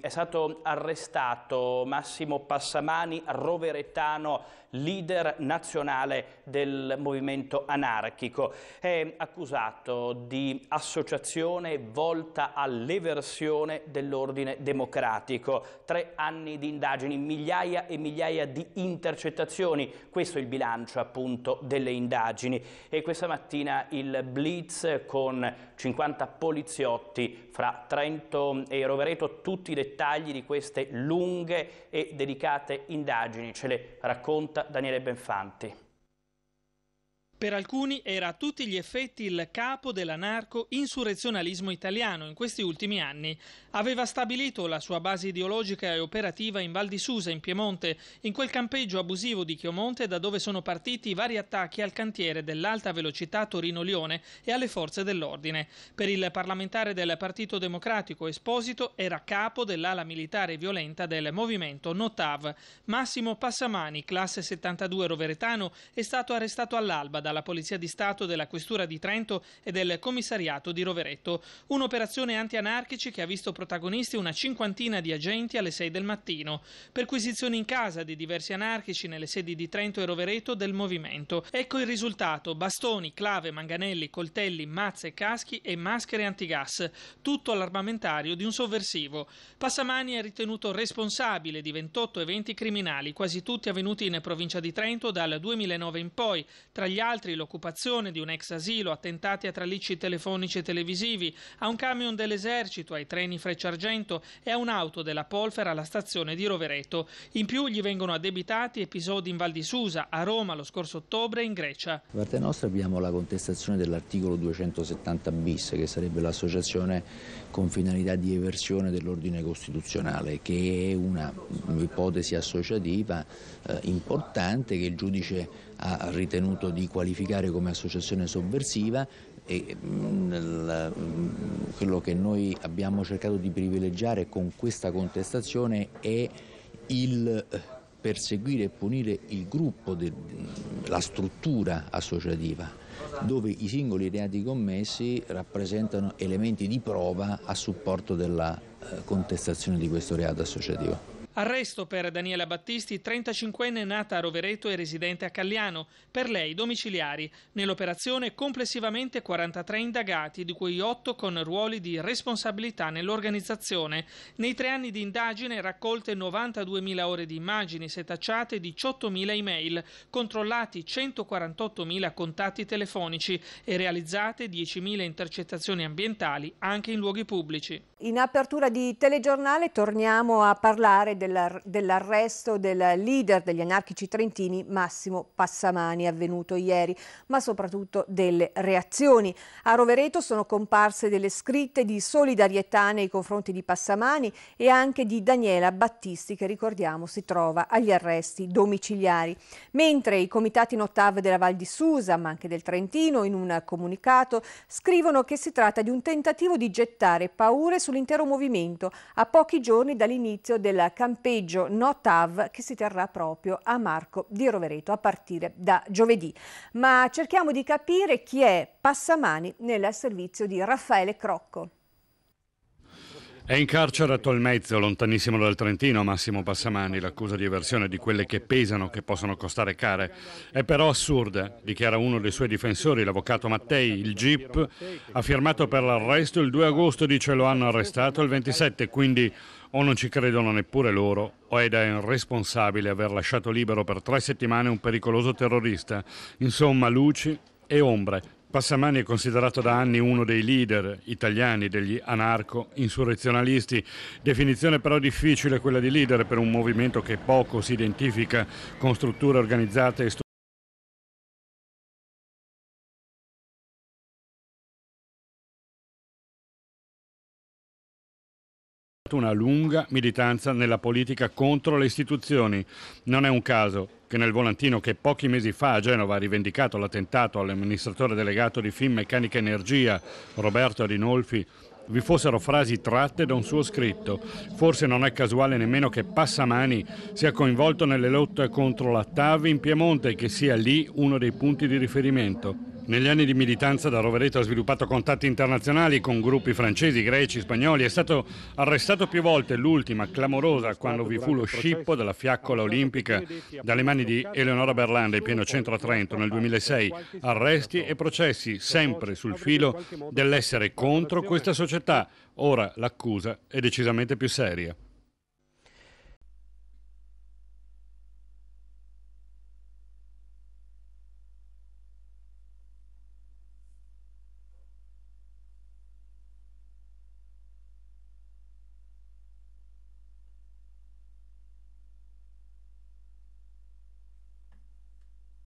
È stato arrestato Massimo Passamani, roveretano, leader nazionale del movimento anarchico. È accusato di associazione volta all'eversione dell'ordine democratico. Tre anni di indagini, migliaia e migliaia di intercettazioni. Questo è il bilancio appunto delle indagini. E questa mattina il blitz con 50 poliziotti fra Trento e Rovereto, tutti i dettagli di queste lunghe e delicate indagini, ce le racconta Daniele Benfanti. Per alcuni era a tutti gli effetti il capo dell'anarco-insurrezionalismo italiano in questi ultimi anni. Aveva stabilito la sua base ideologica e operativa in Val di Susa, in Piemonte, in quel campeggio abusivo di Chiomonte da dove sono partiti i vari attacchi al cantiere dell'alta velocità Torino-Lione e alle forze dell'ordine. Per il parlamentare del Partito Democratico Esposito era capo dell'ala militare violenta del movimento Notav. Massimo Passamani, classe 72 roveretano, è stato arrestato all'alba da dalla Polizia di Stato, della Questura di Trento e del Commissariato di Roveretto. Un'operazione anti-anarchici che ha visto protagonisti una cinquantina di agenti alle 6 del mattino. Perquisizioni in casa di diversi anarchici nelle sedi di Trento e Rovereto del movimento. Ecco il risultato: bastoni, clave, manganelli, coltelli, mazze, caschi e maschere antigas. Tutto all'armamentario di un sovversivo. Passamani è ritenuto responsabile di 28 eventi criminali, quasi tutti avvenuti in provincia di Trento dal 2009 in poi, tra gli altri altri l'occupazione di un ex asilo, attentati a tralicci telefonici e televisivi, a un camion dell'esercito, ai treni Frecciargento e a un'auto della Polfera alla stazione di Rovereto. In più gli vengono addebitati episodi in Val di Susa, a Roma lo scorso ottobre e in Grecia. Da parte nostra abbiamo la contestazione dell'articolo 270 bis, che sarebbe l'associazione con finalità di eversione dell'ordine costituzionale, che è un'ipotesi associativa eh, importante che il giudice ha ritenuto di qualificare come associazione sovversiva e mm, mm, quello che noi abbiamo cercato di privilegiare con questa contestazione è il eh, perseguire e punire il gruppo, mm, la struttura associativa, dove i singoli reati commessi rappresentano elementi di prova a supporto della eh, contestazione di questo reato associativo. Arresto per Daniela Battisti, 35enne nata a Rovereto e residente a Calliano, per lei domiciliari. Nell'operazione complessivamente 43 indagati, di cui 8 con ruoli di responsabilità nell'organizzazione. Nei tre anni di indagine raccolte 92.000 ore di immagini setacciate, 18.000 email, controllati 148.000 contatti telefonici e realizzate 10.000 intercettazioni ambientali anche in luoghi pubblici. In apertura di telegiornale torniamo a parlare dell'arresto del leader degli anarchici trentini Massimo Passamani avvenuto ieri, ma soprattutto delle reazioni. A Rovereto sono comparse delle scritte di solidarietà nei confronti di Passamani e anche di Daniela Battisti che ricordiamo si trova agli arresti domiciliari. Mentre i comitati in ottava della Val di Susa, ma anche del Trentino, in un comunicato scrivono che si tratta di un tentativo di gettare paure sull'intero movimento a pochi giorni dall'inizio della campagna campeggio No TAV che si terrà proprio a Marco di Rovereto a partire da giovedì. Ma cerchiamo di capire chi è Passamani nel servizio di Raffaele Crocco. È in carcere a Tolmezzo, lontanissimo dal Trentino, Massimo Passamani. L'accusa di eversione di quelle che pesano, che possono costare care, è però assurda, dichiara uno dei suoi difensori, l'avvocato Mattei. Il GIP ha firmato per l'arresto il 2 agosto, dice lo hanno arrestato il 27, quindi o non ci credono neppure loro, o ed è responsabile aver lasciato libero per tre settimane un pericoloso terrorista. Insomma, luci e ombre. Passamani è considerato da anni uno dei leader italiani degli anarco-insurrezionalisti, definizione però difficile quella di leader per un movimento che poco si identifica con strutture organizzate e strutture fatto una lunga militanza nella politica contro le istituzioni. Non è un caso che nel volantino che pochi mesi fa a Genova ha rivendicato l'attentato all'amministratore delegato di Finmeccanica Energia, Roberto Rinolfi, vi fossero frasi tratte da un suo scritto. Forse non è casuale nemmeno che Passamani sia coinvolto nelle lotte contro la TAV in Piemonte e che sia lì uno dei punti di riferimento. Negli anni di militanza da Rovereto ha sviluppato contatti internazionali con gruppi francesi, greci, spagnoli. È stato arrestato più volte, l'ultima clamorosa, quando vi fu lo scippo della fiaccola olimpica dalle mani di Eleonora Berlanda in pieno centro a Trento nel 2006. Arresti e processi sempre sul filo dell'essere contro questa società. Ora l'accusa è decisamente più seria.